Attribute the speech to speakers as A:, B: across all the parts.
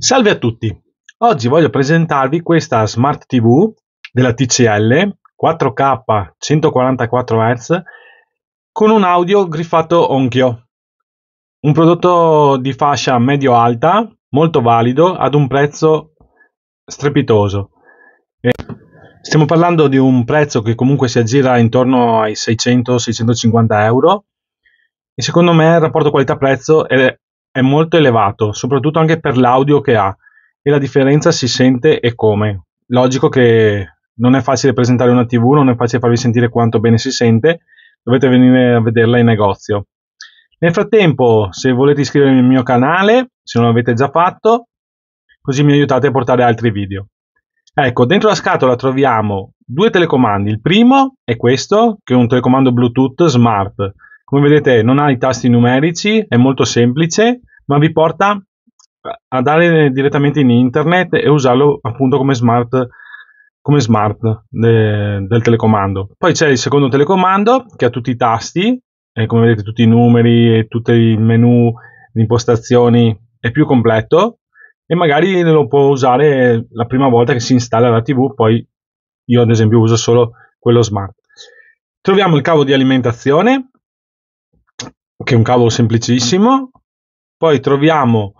A: Salve a tutti! Oggi voglio presentarvi questa Smart TV della TCL 4K 144 Hz con un audio griffato Onkyo. Un prodotto di fascia medio-alta, molto valido, ad un prezzo strepitoso. Eh, stiamo parlando di un prezzo che comunque si aggira intorno ai 600-650 euro e secondo me il rapporto qualità-prezzo è è molto elevato, soprattutto anche per l'audio che ha, e la differenza si sente e come. Logico che non è facile presentare una TV, non è facile farvi sentire quanto bene si sente, dovete venire a vederla in negozio. Nel frattempo, se volete iscrivervi al mio canale, se non l'avete già fatto, così mi aiutate a portare altri video. Ecco, dentro la scatola troviamo due telecomandi. Il primo è questo, che è un telecomando Bluetooth smart. Come vedete non ha i tasti numerici, è molto semplice ma vi porta a dare direttamente in internet e usarlo appunto come smart come smart de, del telecomando. Poi c'è il secondo telecomando che ha tutti i tasti, e come vedete tutti i numeri e tutti i menu, le impostazioni, è più completo e magari lo può usare la prima volta che si installa la TV, poi io ad esempio uso solo quello smart. Troviamo il cavo di alimentazione, che è un cavo semplicissimo, poi troviamo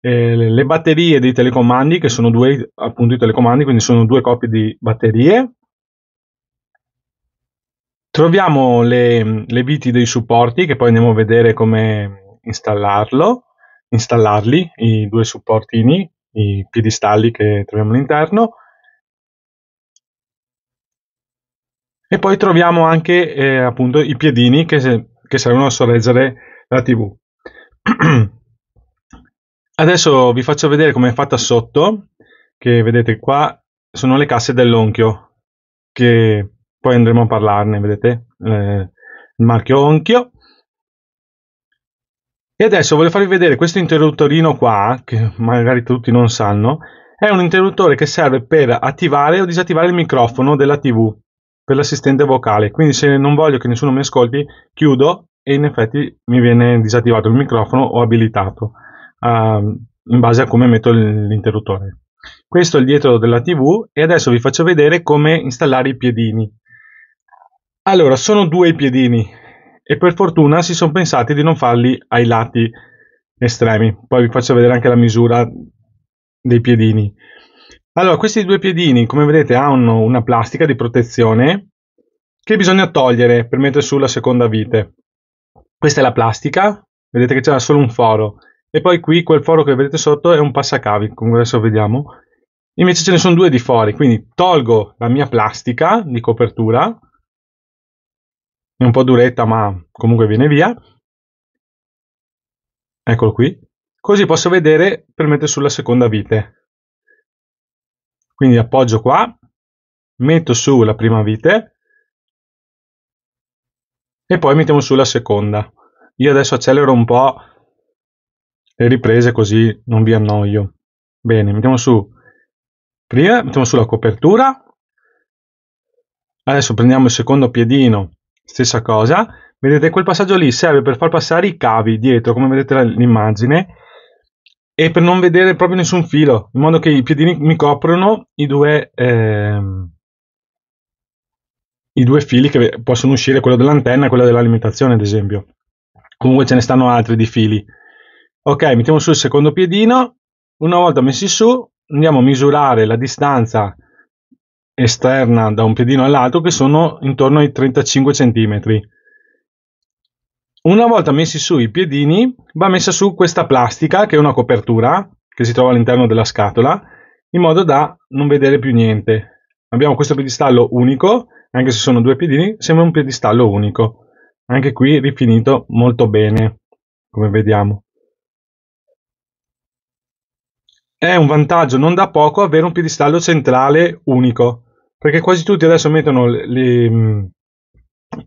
A: eh, le batterie dei telecomandi, che sono due, appunto i telecomandi, quindi sono due coppie di batterie. Troviamo le, le viti dei supporti, che poi andiamo a vedere come installarlo, installarli, i due supportini, i piedistalli che troviamo all'interno. E poi troviamo anche eh, appunto i piedini che, che servono a sorreggere la TV. Adesso vi faccio vedere come è fatta sotto, che vedete qua sono le casse dell'onchio, che poi andremo a parlarne, vedete? Eh, il marchio onchio. E adesso voglio farvi vedere questo interruttorino qua, che magari tutti non sanno, è un interruttore che serve per attivare o disattivare il microfono della TV, per l'assistente vocale. Quindi se non voglio che nessuno mi ascolti, chiudo e in effetti mi viene disattivato il microfono o abilitato uh, in base a come metto l'interruttore. Questo è il dietro della TV e adesso vi faccio vedere come installare i piedini. Allora, sono due i piedini e per fortuna si sono pensati di non farli ai lati estremi. Poi vi faccio vedere anche la misura dei piedini. Allora, questi due piedini, come vedete, hanno una plastica di protezione che bisogna togliere per mettere sulla seconda vite. Questa è la plastica, vedete che c'è solo un foro e poi qui quel foro che vedete sotto è un passacavi, come adesso vediamo. Invece ce ne sono due di fuori, quindi tolgo la mia plastica di copertura, è un po' duretta ma comunque viene via, eccolo qui, così posso vedere per mettere sulla seconda vite. Quindi appoggio qua, metto su la prima vite e poi mettiamo sulla seconda. Io adesso accelero un po' le riprese così non vi annoio. Bene, mettiamo su, prima mettiamo su la copertura, adesso prendiamo il secondo piedino, stessa cosa, vedete quel passaggio lì serve per far passare i cavi dietro, come vedete l'immagine, e per non vedere proprio nessun filo, in modo che i piedini mi coprono i due... Ehm, i due fili che possono uscire, quello dell'antenna e quello dell'alimentazione, ad esempio. Comunque ce ne stanno altri di fili. Ok, mettiamo sul secondo piedino. Una volta messi su, andiamo a misurare la distanza esterna da un piedino all'altro che sono intorno ai 35 cm. Una volta messi su i piedini va messa su questa plastica che è una copertura che si trova all'interno della scatola in modo da non vedere più niente. Abbiamo questo piedistallo unico, anche se sono due piedini, sembra un piedistallo unico. Anche qui rifinito molto bene, come vediamo. È un vantaggio non da poco avere un piedistallo centrale unico, perché quasi tutti adesso mettono le, mm,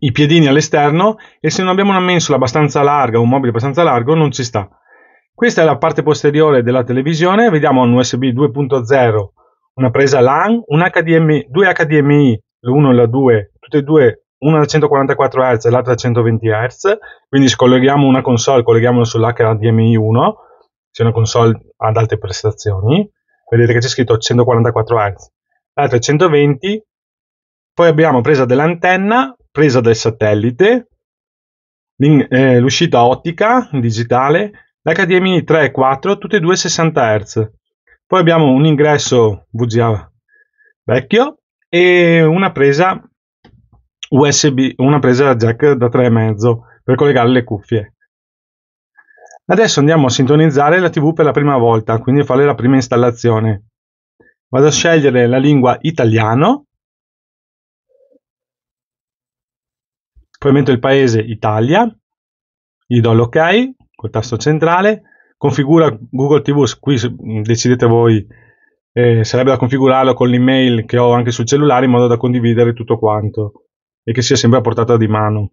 A: i piedini all'esterno e se non abbiamo una mensola abbastanza larga, un mobile abbastanza largo, non ci sta. Questa è la parte posteriore della televisione, vediamo un USB 2.0, una presa LAN, un HDMI, due HDMI, l'uno e la 2, tutte e due, una da 144 Hz e l'altra da 120 Hz, quindi scolleghiamo una console, colleghiamola sull'HDMI 1, sia una console ad alte prestazioni, vedete che c'è scritto 144 Hz, l'altra 120, poi abbiamo presa dell'antenna, presa del satellite, eh, l'uscita ottica digitale, l'HDMI 3 e 4, tutte e due 60 Hz. Poi abbiamo un ingresso VGA vecchio e una presa USB, una presa jack da 3,5 per collegare le cuffie. Adesso andiamo a sintonizzare la TV per la prima volta, quindi a fare la prima installazione. Vado a scegliere la lingua italiano, poi metto il paese Italia, gli do l'ok col tasto centrale, configura Google TV, qui decidete voi, eh, sarebbe da configurarlo con l'email che ho anche sul cellulare in modo da condividere tutto quanto e che sia sempre a portata di mano.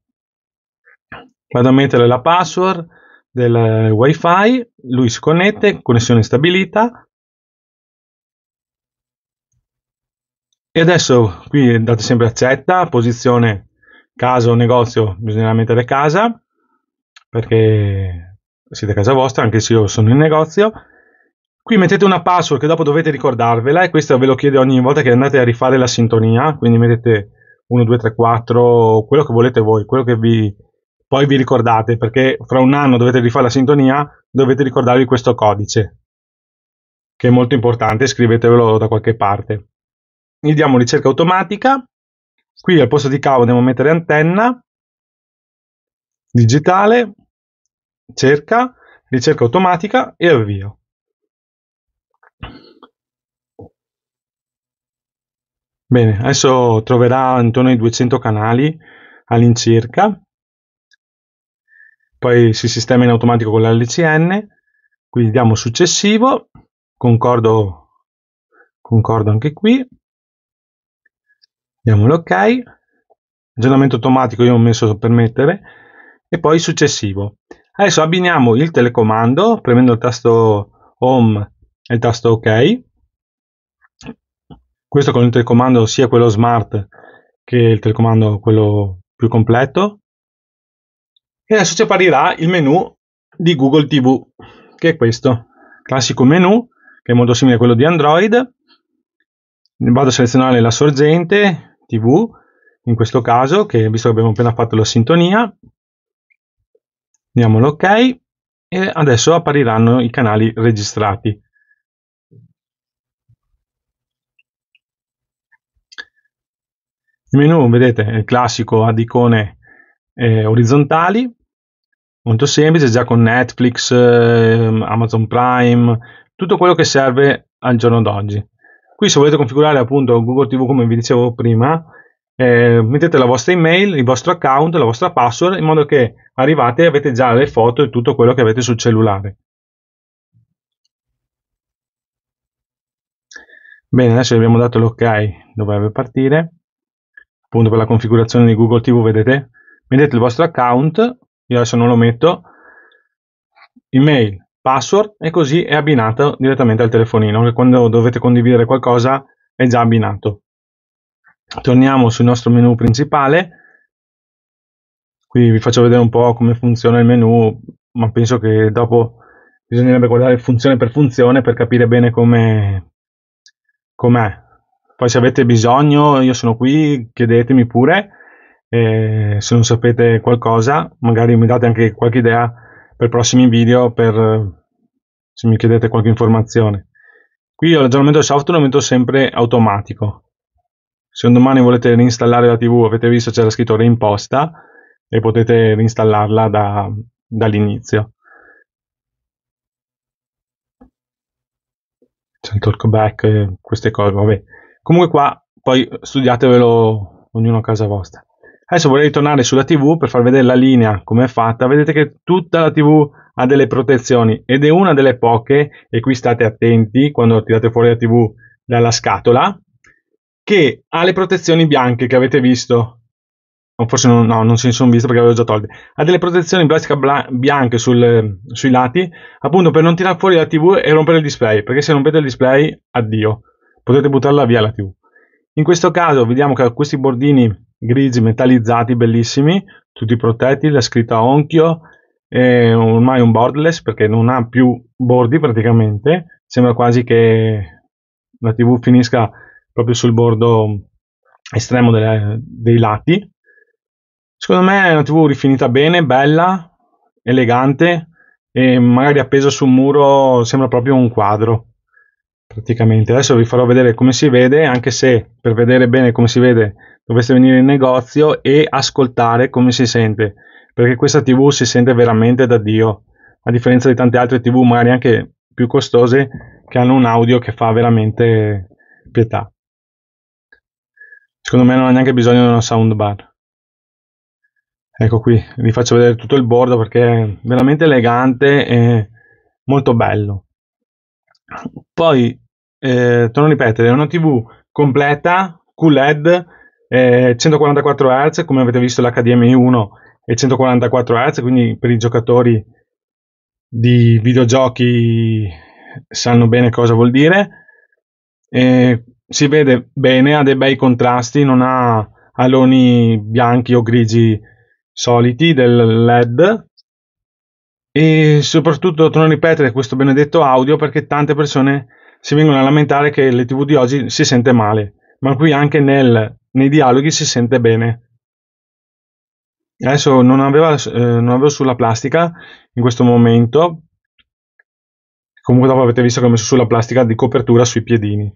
A: Vado a mettere la password, del eh, wifi, lui si connette, connessione stabilita. E adesso qui andate sempre accetta, posizione casa o negozio, bisognerà mettere casa, perché siete a casa vostra, anche se io sono in negozio. Qui mettete una password che dopo dovete ricordarvela e questo ve lo chiede ogni volta che andate a rifare la sintonia, quindi mettete 1, 2, 3, 4, quello che volete voi, quello che vi poi vi ricordate perché fra un anno dovete rifare la sintonia, dovete ricordarvi questo codice che è molto importante, scrivetevelo da qualche parte. Gli diamo ricerca automatica, qui al posto di cavo andiamo a mettere antenna, digitale, cerca, ricerca automatica e avvio. Bene, adesso troverà intorno ai 200 canali all'incirca poi si sistema in automatico con l'LCN, quindi diamo successivo, concordo, concordo anche qui, diamo l'ok, aggiornamento automatico io ho messo permettere, e poi successivo. Adesso abbiniamo il telecomando, premendo il tasto home e il tasto ok, questo con il telecomando sia quello smart che il telecomando quello più completo, e adesso ci apparirà il menu di Google TV, che è questo, classico menu, che è molto simile a quello di Android, vado a selezionare la sorgente TV, in questo caso, che visto che abbiamo appena fatto la sintonia, diamo l'ok ok, e adesso appariranno i canali registrati. Il menu, vedete, è il classico ad icone eh, orizzontali, molto semplice, già con Netflix, ehm, Amazon Prime, tutto quello che serve al giorno d'oggi. Qui se volete configurare appunto Google TV come vi dicevo prima, eh, mettete la vostra email, il vostro account, la vostra password in modo che arrivate e avete già le foto e tutto quello che avete sul cellulare. Bene, adesso abbiamo dato l'ok, dovrebbe partire, appunto per la configurazione di Google TV vedete, mettete il vostro account, io adesso non lo metto, email, password e così è abbinato direttamente al telefonino che quando dovete condividere qualcosa è già abbinato. Torniamo sul nostro menu principale, qui vi faccio vedere un po' come funziona il menu, ma penso che dopo bisognerebbe guardare funzione per funzione per capire bene come com'è. Poi se avete bisogno, io sono qui, chiedetemi pure. E se non sapete qualcosa, magari mi date anche qualche idea per prossimi video, per, eh, se mi chiedete qualche informazione. Qui io l'aggiornamento del software lo metto sempre automatico. Se un domani volete reinstallare la TV, avete visto c'era scritto reimposta e potete reinstallarla da, dall'inizio. C'è il talkback, queste cose, vabbè. Comunque qua poi studiatevelo ognuno a casa vostra. Adesso vorrei ritornare sulla TV per far vedere la linea come è fatta. Vedete che tutta la TV ha delle protezioni ed è una delle poche, e qui state attenti quando tirate fuori la TV dalla scatola, che ha le protezioni bianche che avete visto. O forse non, no, non si sono viste perché avevo già tolte. Ha delle protezioni in plastica bianche sul, sui lati, appunto per non tirare fuori la TV e rompere il display, perché se rompete il display, addio. Potete buttarla via la TV. In questo caso vediamo che questi bordini grigi metallizzati bellissimi, tutti protetti, la scritta a onchio, è ormai un borderless perché non ha più bordi praticamente, sembra quasi che la TV finisca proprio sul bordo estremo delle, dei lati. Secondo me è una TV rifinita bene, bella, elegante e magari appesa su un muro sembra proprio un quadro praticamente. Adesso vi farò vedere come si vede, anche se per vedere bene come si vede dovreste venire in negozio e ascoltare come si sente, perché questa TV si sente veramente da Dio, a differenza di tante altre TV, magari anche più costose, che hanno un audio che fa veramente pietà. Secondo me non ha neanche bisogno di una soundbar. Ecco qui, vi faccio vedere tutto il bordo perché è veramente elegante e molto bello. Poi, eh, torno a ripetere, è una TV completa, QLED, eh, 144 Hz, come avete visto l'HDMI 1 è 144 Hz, quindi per i giocatori di videogiochi sanno bene cosa vuol dire. Eh, si vede bene, ha dei bei contrasti, non ha aloni bianchi o grigi soliti del LED e soprattutto torno a ripetere questo benedetto audio perché tante persone si vengono a lamentare che le tv di oggi si sente male ma qui anche nel nei dialoghi si sente bene. Adesso non, aveva, eh, non avevo sulla plastica in questo momento, comunque dopo avete visto che ho messo sulla plastica di copertura sui piedini.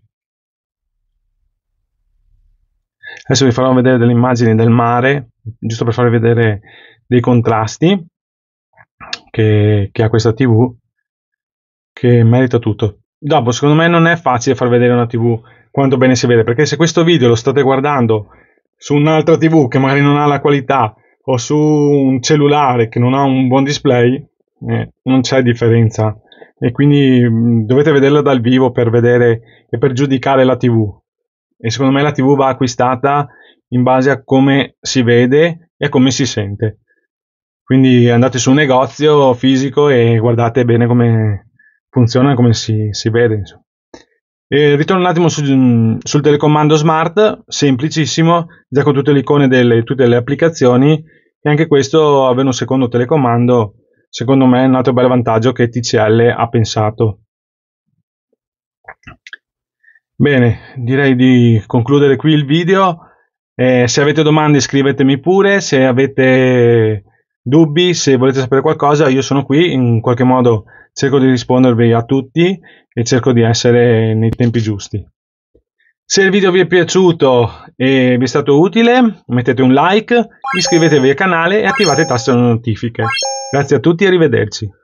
A: Adesso vi farò vedere delle immagini del mare, giusto per farvi vedere dei contrasti che, che ha questa TV, che merita tutto dopo secondo me non è facile far vedere una tv quanto bene si vede, perché se questo video lo state guardando su un'altra tv che magari non ha la qualità o su un cellulare che non ha un buon display, eh, non c'è differenza e quindi mh, mm, dovete vederla dal vivo per vedere e per giudicare la tv. E secondo me la tv va acquistata in base a come si vede e a come si sente. Quindi andate su un negozio fisico e guardate bene come, funziona come si, si vede. E ritorno un attimo su, mm, sul telecomando smart, semplicissimo, già con tutte le icone delle tutte le applicazioni e anche questo avere un secondo telecomando secondo me è un altro bel vantaggio che TCL ha pensato. Bene, direi di concludere qui il video. Eh, se avete domande scrivetemi pure, se avete dubbi, se volete sapere qualcosa io sono qui, in qualche modo cerco di rispondervi a tutti e cerco di essere nei tempi giusti. Se il video vi è piaciuto e vi è stato utile, mettete un like, iscrivetevi al canale e attivate il tasto delle notifiche. Grazie a tutti e arrivederci.